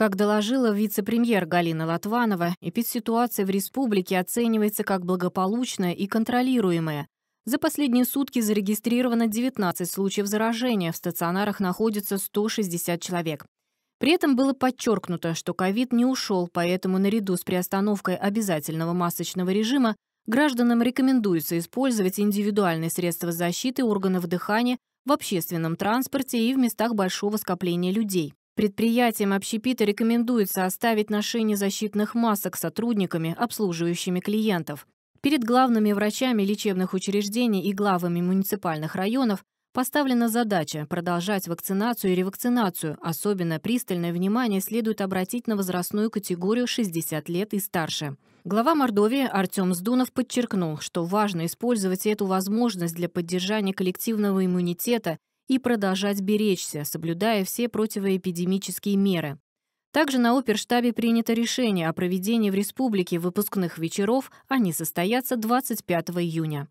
Как доложила вице-премьер Галина Латванова, эпидситуация в республике оценивается как благополучная и контролируемая. За последние сутки зарегистрировано 19 случаев заражения, в стационарах находится 160 человек. При этом было подчеркнуто, что ковид не ушел, поэтому наряду с приостановкой обязательного масочного режима гражданам рекомендуется использовать индивидуальные средства защиты органов дыхания в общественном транспорте и в местах большого скопления людей. Предприятиям общепита рекомендуется оставить ношение защитных масок сотрудниками, обслуживающими клиентов. Перед главными врачами лечебных учреждений и главами муниципальных районов Поставлена задача продолжать вакцинацию и ревакцинацию. Особенно пристальное внимание следует обратить на возрастную категорию 60 лет и старше. Глава Мордовии Артем Сдунов подчеркнул, что важно использовать эту возможность для поддержания коллективного иммунитета и продолжать беречься, соблюдая все противоэпидемические меры. Также на оперштабе принято решение о проведении в республике выпускных вечеров, они состоятся 25 июня.